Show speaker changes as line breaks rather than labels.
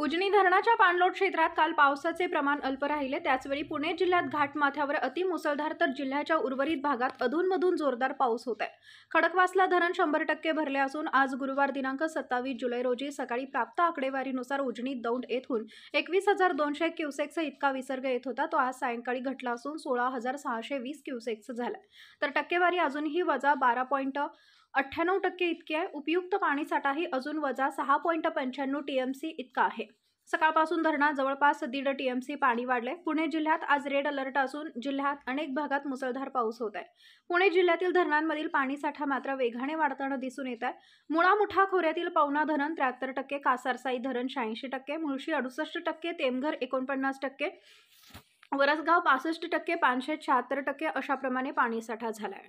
उजनी धरणाच्या पाणलोट क्षेत्रात काल पावसाचे प्रमाण अल्प राहिले त्याचवेळी पुणे जिल्ह्यात घाटमाथ्यावर अतिमुसळधार तर जिल्ह्याच्या उर्वरित भागात अधूनमधून जोरदार पाऊस होत आहे खडकवासला धरण शंभर टक्के भरले असून आज गुरुवार दिनांक सत्तावीस जुलै रोजी सकाळी प्राप्त आकडेवारीनुसार उजनी दौंड येथून एकवीस हजार दोनशे क्युसेक्सचा इतका विसर्ग येत होता तो आज सायंकाळी घटला असून सोळा हजार सहाशे वीस क्युसेक्स झाला तर टक्केवारी अजूनही वजा बारा पॉईंट अठ्ठ्याण्णव टक्के इतकी आहे उपयुक्त पाणीसाठाही अजून वजा सहा पॉईंट पंच्याण्णव टी एम सी इतका आहे सकाळपासून धरणात जवळपास दीड टीएमसी पाणी वाढले पुणे जिल्ह्यात आज रेड अलर्ट असून जिल्ह्यात अनेक भागात मुसळधार पाऊस होत आहे पुणे जिल्ह्यातील धरणांमधील पाणीसाठा मात्र वेगाने वाढताना दिसून येत आहे मुळा मुठा खोऱ्यातील पवना धरण त्र्याहत्तर टक्के कासारसाई धरण शहाऐंशी टक्के मुळशी अडुसष्ट टक्के तेमघर एकोणपन्नास टक्के वरसगाव पासष्ट टक्के पाचशे शहात्तर टक्के अशाप्रमाणे पाणीसाठा झाला आहे